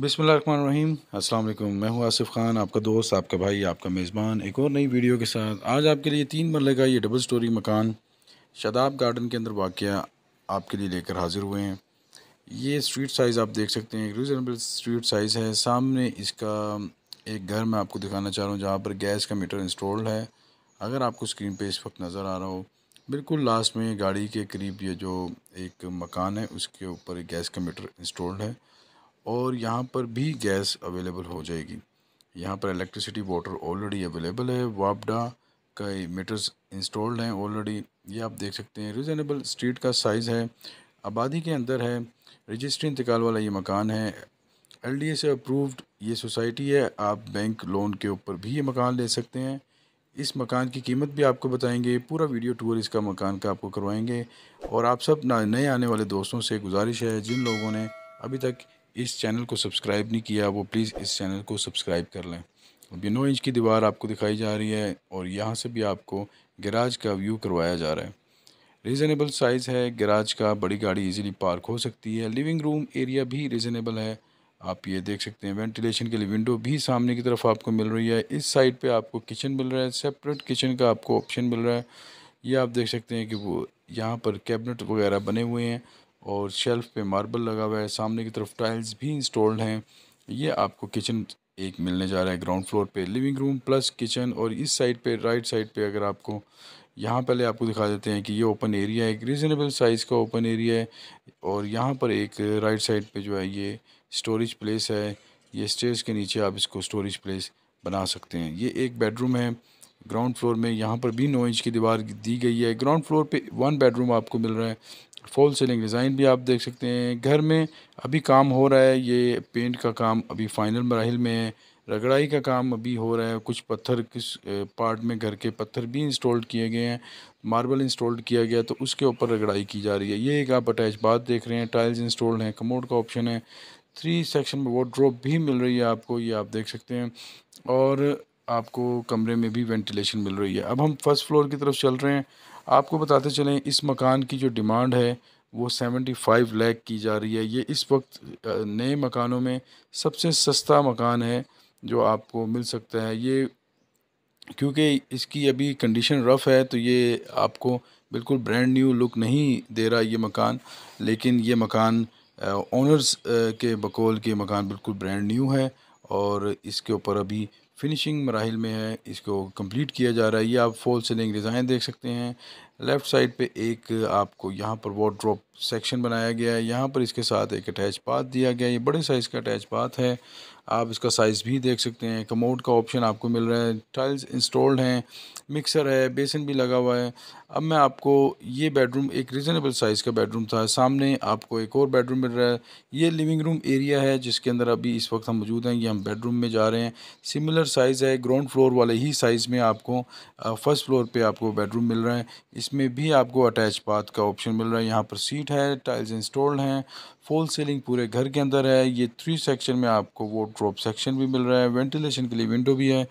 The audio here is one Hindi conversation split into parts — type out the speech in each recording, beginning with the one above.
बिसमीम अल्लाम मैं हूं आसिफ ख़ान आपका दोस्त आपका भाई आपका मेज़बान एक और नई वीडियो के साथ आज आपके लिए तीन मरले का ये डबल स्टोरी मकान शदाब गार्डन के अंदर वाक़ आपके लिए लेकर हाज़िर हुए हैं ये स्ट्रीट साइज़ आप देख सकते हैं रीज़नेबल स्ट्रीट साइज़ है सामने इसका एक घर मैं आपको दिखाना चाह रहा हूँ जहाँ पर गैस का मीटर इंस्टॉल्ड है अगर आपको स्क्रीन पर इस वक्त नज़र आ रहा हो बिल्कुल लास्ट में गाड़ी के करीब ये जो एक मकान है उसके ऊपर गैस का मीटर इंस्टॉल्ड है और यहाँ पर भी गैस अवेलेबल हो जाएगी यहाँ पर इलेक्ट्रिसिटी वाटर ऑलरेडी अवेलेबल है वापडा का मीटर्स इंस्टॉल्ड हैं ऑलरेडी ये आप देख सकते हैं रिजनेबल स्ट्रीट का साइज़ है आबादी के अंदर है रजिस्ट्री इंतकाल वाला ये मकान है एलडीए से अप्रूव्ड ये सोसाइटी है आप बैंक लोन के ऊपर भी ये मकान ले सकते हैं इस मकान की कीमत भी आपको बताएंगे पूरा वीडियो टूर इसका मकान का आपको करवाएंगे और आप सब नए आने वाले दोस्तों से गुजारिश है जिन लोगों ने अभी तक इस चैनल को सब्सक्राइब नहीं किया वो प्लीज़ इस चैनल को सब्सक्राइब कर लें अभी नौ इंच की दीवार आपको दिखाई जा रही है और यहाँ से भी आपको गैराज का व्यू करवाया जा रहा है रीज़नेबल साइज़ है गैराज का बड़ी गाड़ी इजीली पार्क हो सकती है लिविंग रूम एरिया भी रीज़नेबल है आप ये देख सकते हैं वेंटिलेशन के लिए विंडो भी सामने की तरफ आपको मिल रही है इस साइड पे आपको किचन मिल रहा है सेपरेट किचन का आपको ऑप्शन मिल रहा है ये आप देख सकते हैं कि वो यहाँ पर कैबिनेट वगैरह बने हुए हैं और शेल्फ पे मार्बल लगा हुआ है सामने की तरफ टाइल्स भी इंस्टॉल्ड हैं ये आपको किचन एक मिलने जा रहा है ग्राउंड फ्लोर पे लिविंग रूम प्लस किचन और इस साइड पे राइट साइड पे अगर आपको यहाँ पहले आपको दिखा देते हैं कि ये ओपन एरिया है एक रीज़नेबल साइज़ का ओपन एरिया है और यहाँ पर एक राइट साइड पे जो है ये स्टोरेज प्लेस है ये स्टेज के नीचे आप इसको स्टोरेज प्लेस बना सकते हैं ये एक बेडरूम है ग्राउंड फ्लोर में यहाँ पर भी नौ इंच की दीवार दी गई है ग्राउंड फ्लोर पे वन बेडरूम आपको मिल रहा है फॉल सीलिंग डिज़ाइन भी आप देख सकते हैं घर में अभी काम हो रहा है ये पेंट का काम अभी फाइनल मराहल में है रगड़ाई का काम अभी हो रहा है कुछ पत्थर किस पार्ट में घर के पत्थर भी इंस्टॉल्ड किए गए हैं मार्बल इंस्टॉल्ड किया गया तो उसके ऊपर रगड़ाई की जा रही है ये एक आप अटैच बात देख रहे हैं टाइल्स इंस्टॉल्ड हैं कमोड का ऑप्शन है थ्री सेक्शन में वार्ड्रोप भी मिल रही है आपको ये आप देख सकते हैं और आपको कमरे में भी वेंटिलेशन मिल रही है अब हम फर्स्ट फ्लोर की तरफ चल रहे हैं आपको बताते चलें इस मकान की जो डिमांड है वो सेवेंटी फाइव लैख की जा रही है ये इस वक्त नए मकानों में सबसे सस्ता मकान है जो आपको मिल सकता है ये क्योंकि इसकी अभी कंडीशन रफ़ है तो ये आपको बिल्कुल ब्रांड न्यू लुक नहीं दे रहा ये मकान लेकिन ये मकान ओनर्स के बकौल के मकान बिल्कुल ब्रांड न्यू है और इसके ऊपर अभी फिनिशिंग मराहल में है इसको कंप्लीट किया जा रहा है ये आप फॉल सीलिंग डिज़ाइन देख सकते हैं लेफ़्ट साइड पे एक आपको यहाँ पर वार्ड्रॉप सेक्शन बनाया गया है यहाँ पर इसके साथ एक अटैच पाथ दिया गया है ये बड़े साइज़ का अटैच पाथ है आप इसका साइज़ भी देख सकते हैं कमोड का ऑप्शन आपको मिल रहा है टाइल्स इंस्टॉल्ड हैं मिक्सर है बेसन भी लगा हुआ है अब मैं आपको ये बेडरूम एक रिजनेबल साइज़ का बेडरूम था सामने आपको एक और बेडरूम मिल रहा है ये लिविंग रूम एरिया है जिसके अंदर अभी इस वक्त हम मौजूद हैं ये हम बेडरूम में जा रहे हैं सिमिलर साइज़ है ग्राउंड फ्लोर वाले ही साइज़ में आपको फर्स्ट फ्लोर पर आपको बेडरूम मिल रहा है इसमें भी आपको अटैच बाथ का ऑप्शन मिल रहा है यहाँ पर सीट है टाइल्स इंस्टॉल्ड हैं फोल सीलिंग पूरे घर के अंदर है ये थ्री सेक्शन में आपको वो ड्रॉप सेक्शन भी मिल रहा है वेंटिलेशन के लिए विंडो भी है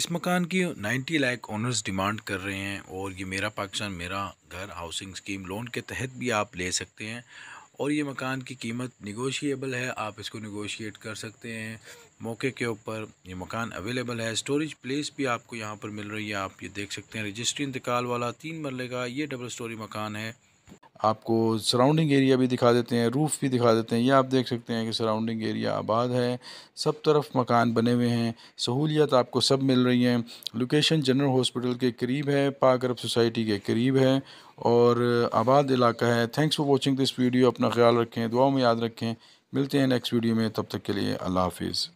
इस मकान की 90 लाख ओनर्स डिमांड कर रहे हैं और ये मेरा पाकिस्तान मेरा घर हाउसिंग स्कीम लोन के तहत भी आप ले सकते हैं और ये मकान की कीमत निगोशिएबल है आप इसको निगोशिएट कर सकते हैं मौके के ऊपर ये मकान अवेलेबल है स्टोरेज प्लेस भी आपको यहाँ पर मिल रही है आप ये देख सकते हैं रजिस्ट्री इंतकाल वाला तीन मरले का ये डबल स्टोरी मकान है आपको सराउंडिंग एरिया भी दिखा देते हैं रूफ़ भी दिखा देते हैं ये आप देख सकते हैं कि सराउंडिंग एरिया आबाद है सब तरफ मकान बने हुए हैं सहूलियत आपको सब मिल रही हैं लोकेशन जनरल हॉस्पिटल के करीब है अरब सोसाइटी के करीब है और आबाद इलाका है thanks for watching this video अपना ख्याल रखें दुआ में याद रखें मिलते हैं नेक्स्ट वीडियो में तब तक के लिए अल्लाह हाफिज़